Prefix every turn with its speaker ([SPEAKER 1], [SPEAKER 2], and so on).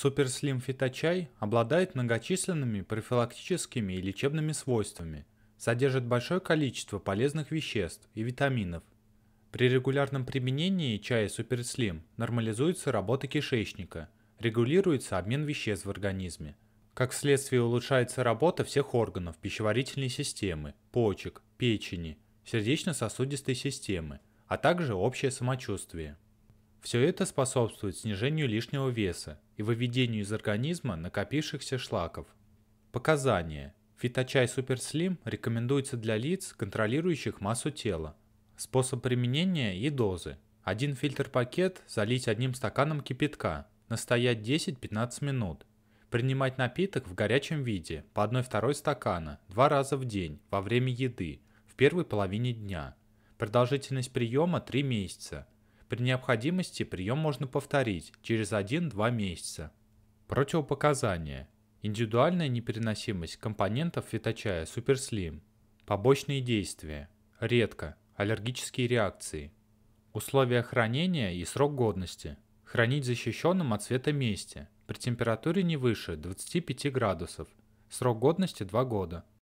[SPEAKER 1] Суперслим фиточай обладает многочисленными профилактическими и лечебными свойствами, содержит большое количество полезных веществ и витаминов. При регулярном применении чая суперслим нормализуется работа кишечника, регулируется обмен веществ в организме. Как следствие улучшается работа всех органов пищеварительной системы, почек, печени, сердечно-сосудистой системы, а также общее самочувствие. Все это способствует снижению лишнего веса и выведению из организма накопившихся шлаков. Показания. Фиточай Супер Слим рекомендуется для лиц, контролирующих массу тела. Способ применения и дозы. Один фильтр-пакет залить одним стаканом кипятка, настоять 10-15 минут. Принимать напиток в горячем виде по 1-2 стакана два раза в день во время еды в первой половине дня. Продолжительность приема 3 месяца – при необходимости прием можно повторить через 1-2 месяца. Противопоказания. Индивидуальная непереносимость компонентов фиточая Суперслим. Побочные действия. Редко. Аллергические реакции. Условия хранения и срок годности. Хранить защищенным от света месте. При температуре не выше 25 градусов. Срок годности 2 года.